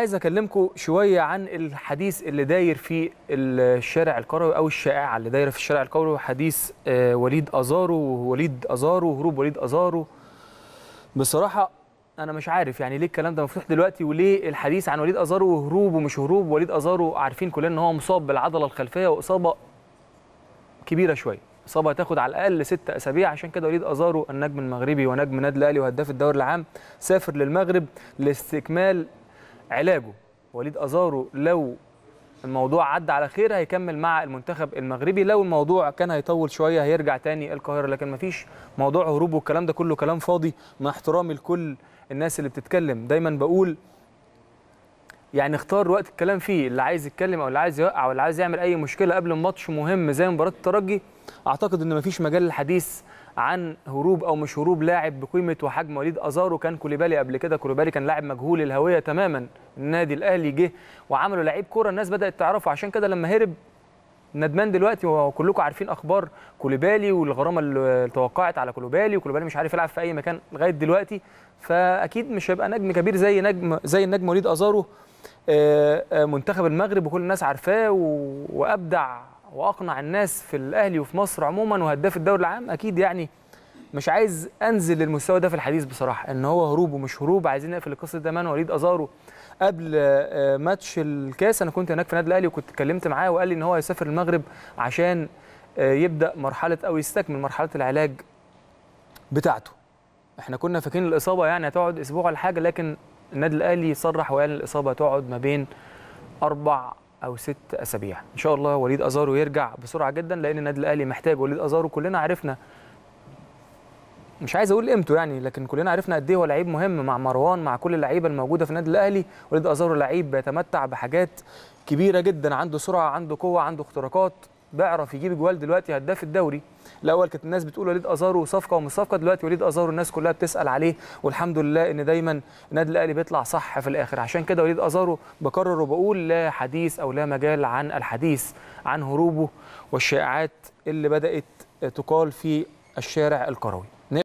عايز اكلمكم شويه عن الحديث اللي داير في الشارع القروي او الشائعه اللي دايره في الشارع القروي حديث آه، وليد ازارو ووليد ازارو وهروب وليد ازارو بصراحه انا مش عارف يعني ليه الكلام ده مفتوح دلوقتي وليه الحديث عن وليد ازارو وهروب ومش هروب وليد ازارو عارفين كلنا ان هو مصاب بالعضله الخلفيه واصابه كبيره شويه اصابه هتاخد على الاقل ست اسابيع عشان كده وليد ازارو النجم المغربي ونجم نادي الاهلي وهداف الدوري العام سافر للمغرب لاستكمال علاجه وليد ازارو لو الموضوع عدى على خير هيكمل مع المنتخب المغربي لو الموضوع كان هيطول شويه هيرجع تاني القاهره لكن مفيش موضوع هروب والكلام ده كله كلام فاضي مع احترامي لكل الناس اللي بتتكلم دايما بقول يعني اختار وقت الكلام فيه اللي عايز يتكلم او اللي عايز يوقع او اللي عايز يعمل اي مشكله قبل ماتش مهم زي مباراه الترجي اعتقد ان مفيش مجال للحديث عن هروب او مش هروب لاعب بقيمه وحجم وليد ازارو كان كوليبالي قبل كده كوليبالي كان لاعب مجهول الهويه تماما النادي الاهلي جه وعملوا لعيب كوره الناس بدات تعرفه عشان كده لما هرب ندمان دلوقتي وكلكم عارفين اخبار كوليبالي والغرامه اللي توقعت على كوليبالي وكوليبالي مش عارف يلعب في اي مكان لغايه دلوقتي فاكيد مش هيبقى نجم كبير زي نجم زي النجم وليد ازارو آه، آه، منتخب المغرب وكل الناس عارفاه وابدع واقنع الناس في الاهلي وفي مصر عموما وهداف الدوري العام اكيد يعني مش عايز انزل للمستوى ده في الحديث بصراحه ان هو هروب ومش هروب عايزين نقفل القصه دي تماما وليد ازارو قبل آه، ماتش الكاس انا كنت هناك في النادي الاهلي وكنت اتكلمت معاه وقال لي ان هو هيسافر المغرب عشان يبدا مرحله او يستكمل مرحله العلاج بتاعته احنا كنا فاكرين الاصابه يعني هتقعد اسبوع ولا حاجه لكن النادي الاهلي صرح وقال الاصابه تقعد ما بين اربع او ست اسابيع ان شاء الله وليد ازارو يرجع بسرعه جدا لان النادي الاهلي محتاج وليد ازارو كلنا عرفنا مش عايز اقول قيمته يعني لكن كلنا عرفنا قد ايه هو لعيب مهم مع مروان مع كل اللعيبه الموجوده في النادي الاهلي وليد ازارو لعيب بيتمتع بحاجات كبيره جدا عنده سرعه عنده قوه عنده اختراقات بيعرف يجيب جوال دلوقتي هداف الدوري الاول كانت الناس بتقول وليد ازارو صفقه ومش صفقه دلوقتي وليد ازارو الناس كلها بتسال عليه والحمد لله ان دايما النادي الاهلي بيطلع صح في الاخر عشان كده وليد ازارو بكرر وبقول لا حديث او لا مجال عن الحديث عن هروبه والشائعات اللي بدات تقال في الشارع القروي